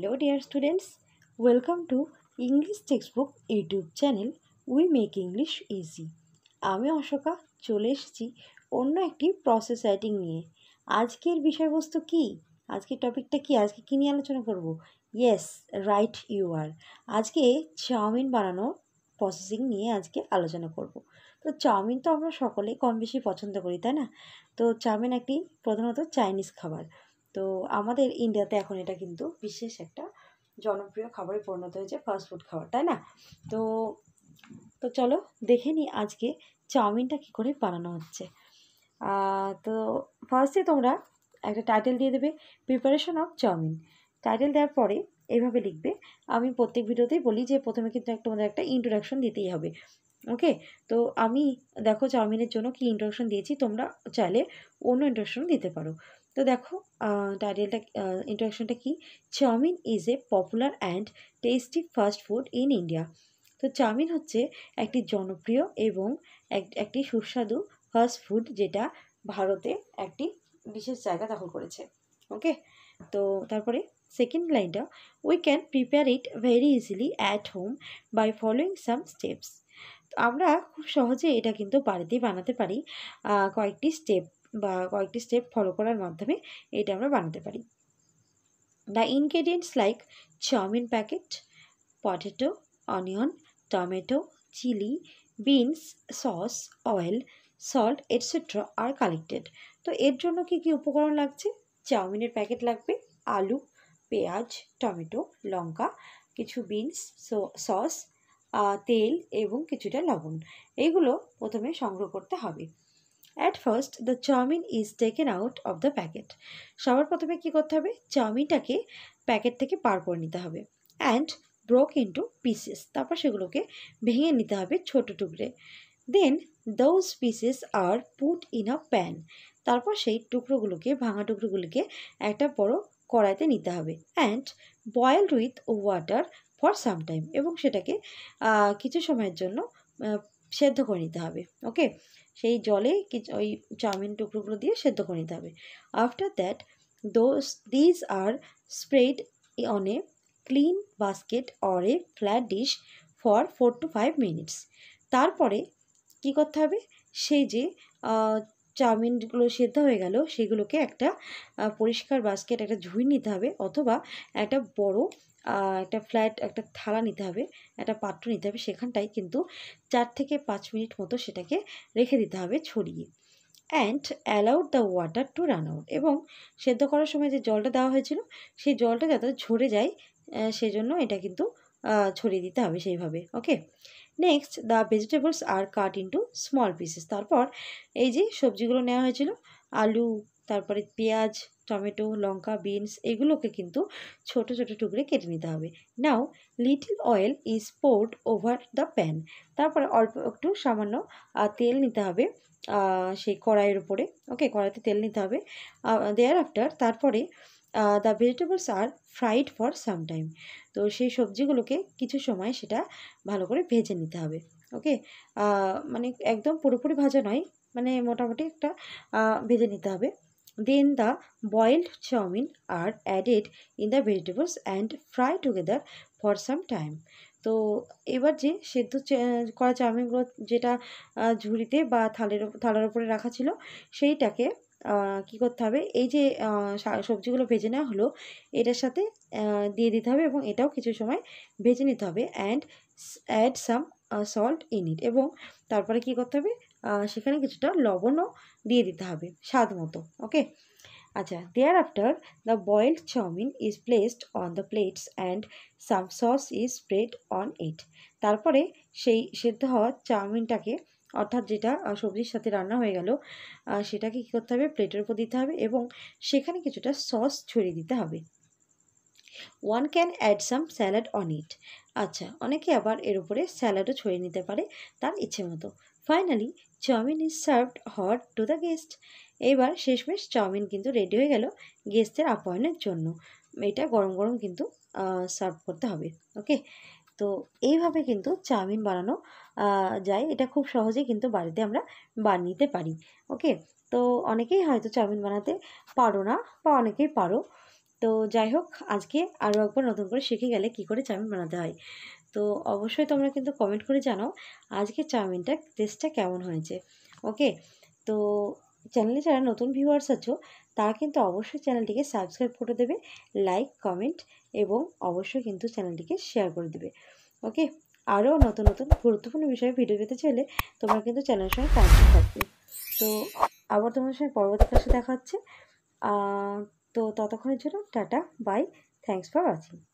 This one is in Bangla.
hello dear students welcome to English textbook YouTube channel we make English easy আমি অশোকা চলে এসেছি অন্য একটি প্রসেস রাইটিং নিয়ে আজকের বিষয়বস্তু কি আজকের টপিকটা কি আজকে কী নিয়ে আলোচনা করব ইয়েস রাইট ইউ আর আজকে চাউমিন বানানো প্রসেসিং নিয়ে আজকে আলোচনা করব তো চাউমিন তো আমরা সকলেই কম বেশি পছন্দ করি তাই না তো চাউমিন একটি প্রধানত চাইনিজ খাবার তো আমাদের ইন্ডিয়াতে এখন এটা কিন্তু বিশেষ একটা জনপ্রিয় খাবারে পরিণত হয়েছে ফাস্টফুড খাবার তাই না তো তো চলো দেখে নিই আজকে চাউমিনটা কী করে বানানো হচ্ছে তো ফার্স্টে তোমরা একটা টাইটেল দিয়ে দেবে প্রিপারেশন অফ চাউমিন টাইটেল দেওয়ার পরে এইভাবে লিখবে আমি প্রত্যেক ভিডিওতেই বলি যে প্রথমে কিন্তু একটা তোমাদের একটা ইন্ট্রোডাকশন দিতেই হবে ওকে তো আমি দেখো চাউমিনের জন্য কি ইন্ট্রোডাকশন দিয়েছি তোমরা চাইলে অন্য ইন্ট্রোডাকশন দিতে পারো তো দেখো টাইটেলটা ইন্ট্রোডাকশনটা কি chow mein is a popular and tasty fast food in India তো চাউমিন হচ্ছে একটি জনপ্রিয় এবং একটি সুস্বাদু ফাস্ট ফুড যেটা ভারতে একটি বিশেষ জায়গা দখল করেছে ওকে তো তারপরে সেকেন্ড লাইনটা we can prepare it very easily at home by following some steps আমরা খুব সহজে এটা কিন্তু বাড়িতেই বানাতে পারি কয়েকটি স্টেপ বা কয়েকটি স্টেপ ফলো করার মাধ্যমে এটা আমরা বানাতে পারি the ingredients like chow mein packet potato onion tomato chilli beans sauce oil salt etcetera are collected তো এর জন্য কি কি উপকরণ লাগছে চাউমিনের প্যাকেট লাগবে আলু পেঁয়াজ টমেটো লঙ্কা কিছু বিনস সস তেল এবং কিছুটা লবণ এইগুলো প্রথমে সংগ্রহ করতে হবে at first the chow mein is taken out of the packet সবার প্রথমে কী করতে হবে চাউমিনটাকে প্যাকেট থেকে পার করে নিতে হবে অ্যান্ড ব্রোক ইন্টু পিসেস তারপর সেগুলোকে ভেঙে নিতে হবে ছোট টুকরে then those pieces are put in a pan তারপর সেই টুকরোগুলোকে ভাঙা টুকরোগুলোকে একটা বড় কড়াইতে নিতে হবে and boiled with water for some time এবং সেটাকে কিছু সময়ের জন্য সেদ্ধ করে নিতে হবে ওকে সেই জলে ওই চাউমিন টুকরোগুলো দিয়ে সেদ্ধ করে নিতে হবে after that those these are spread on a clean basket or a flat dish for four to five minutes তারপরে কি করতে হবে সেই যে চাউমিনগুলো সেদ্ধ হয়ে গেল সেগুলোকে একটা পরিষ্কার বাস্কেট একটা ঝুঁই নিতে হবে অথবা একটা বড় একটা ফ্ল্যাট একটা থালা নিতে হবে একটা পাত্র নিতে হবে সেখানটায় কিন্তু চার থেকে পাঁচ মিনিট মতো সেটাকে রেখে দিতে হবে ছড়িয়ে and allowed the water to run out এবং সেদ্ধ করার সময় যে জলটা দেওয়া হয়েছিল সেই জলটা যাতে ঝরে যায় সেজন্য এটা কিন্তু ছড়িয়ে দিতে হবে সেইভাবে okay next the vegetables are cut into small pieces তারপর এই যে সবজিগুলো নেওয়া হয়েছিল আলু তারপরে পেঁয়াজ টমেটো লঙ্কা বিনস এগুলোকে কিন্তু ছোট ছোট টুকরে কেটে নিতে হবে now little oil is poured over the pan তারপরে অল্প একটু সামান্য তেল নিতে হবে সেই কড়াইয়ের উপরে ওকে কড়াইতে তেল নিতে হবে দেয়ার আফটার তারপরে the vegetables are fried for some time তো সেই সবজিগুলোকে কিছু সময় সেটা ভালো করে ভেজে নিতে হবে ওকে মানে একদম পুরোপুরি ভাজা নয় মানে মোটামুটি একটা ভেজে নিতে হবে then the boiled chow mein are added in the vegetables and fry together for some time তো এবার যে সেদ্ধ করা চাউমিনগুলো যেটা ঝুড়িতে বা থালের থালার উপরে রাখা ছিল সেইটাকে কি করতে হবে এই যে সবজিগুলো ভেজে নেওয়া হলো এটার সাথে দিয়ে দিতে হবে এবং এটাও কিছু সময় ভেজে নিতে হবে and add some salt in it এবং তারপরে কি করতে হবে সেখানে কিছুটা লবণও দিয়ে দিতে হবে স্বাদ মতো ওকে আচ্ছা thereafter the boiled chow mein is placed on the plates and some sauce is spread on it তারপরে সেই সেদ্ধ হওয়া চাউমিনটাকে অর্থাৎ যেটা সবজির সাথে রান্না হয়ে গেল সেটাকে কী করতে হবে প্লেটের উপর দিতে হবে এবং সেখানে কিছুটা সস ছড়িয়ে দিতে হবে one can add some salad on it আচ্ছা অনেকে আবার এর উপরে স্যালাডও ছড়িয়ে নিতে পারে তার ইচ্ছে মতো finally chow mein is served hot to the guest এইবার শেষমেশ চাউমিন কিন্তু রেডি হয়ে গেল গেস্টের আপ্যায়নের জন্য এটা গরম গরম কিন্তু সার্ভ করতে হবে ওকে তো এইভাবে কিন্তু চাউমিন বানানো যায় এটা খুব সহজে কিন্তু বাড়িতে আমরা বানিয়ে পারি ওকে তো অনেকেই হয়তো চাউমিন বানাতে পারো না বা অনেকেই পারো তো যাই হোক আজকে আরও একবার নতুন করে শিখে গেলে কি করে চাউমিন বানাতে হয় তো অবশ্যই তোমরা কিন্তু কমেন্ট করে জানাও আজকে চাউমিনটা টেস্টটা কেমন হয়েছে ওকে তো চ্যানেলে যারা নতুন ভিউয়ার্স আছো তারা কিন্তু অবশ্যই চ্যানেলটিকে সাবস্ক্রাইব করে দেবে লাইক কমেন্ট এবং অবশ্যই কিন্তু চ্যানেলটিকে শেয়ার করে দেবে ওকে আরও নতুন নতুন গুরুত্বপূর্ণ বিষয়ে ভিডিও পেতে চাইলে তোমরা কিন্তু চ্যানেলের সঙ্গে কানেক্ট থাকবে তো আবার তোমাদের সঙ্গে পরবর্তী কাছে দেখা হচ্ছে তো ততক্ষণের জন্য tata bye thanks for watching